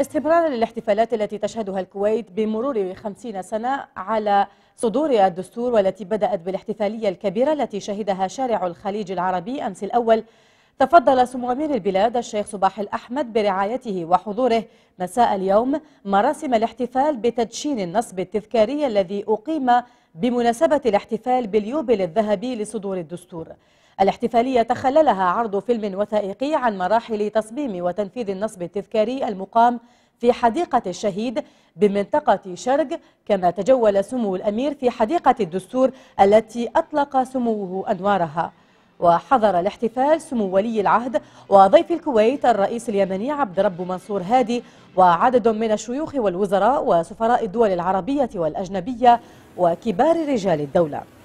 استمرارا للاحتفالات التي تشهدها الكويت بمرور خمسين سنة على صدور الدستور والتي بدأت بالاحتفالية الكبيرة التي شهدها شارع الخليج العربي أمس الأول تفضل سمو أمير البلاد الشيخ صباح الأحمد برعايته وحضوره مساء اليوم مراسم الاحتفال بتدشين النصب التذكاري الذي أقيم بمناسبة الاحتفال باليوبل الذهبي لصدور الدستور الاحتفالية تخللها عرض فيلم وثائقي عن مراحل تصميم وتنفيذ النصب التذكاري المقام في حديقة الشهيد بمنطقة شرق كما تجول سمو الأمير في حديقة الدستور التي أطلق سموه أنوارها وحضر الاحتفال سمو ولي العهد وضيف الكويت الرئيس اليمني عبد رب منصور هادي وعدد من الشيوخ والوزراء وسفراء الدول العربية والأجنبية وكبار رجال الدولة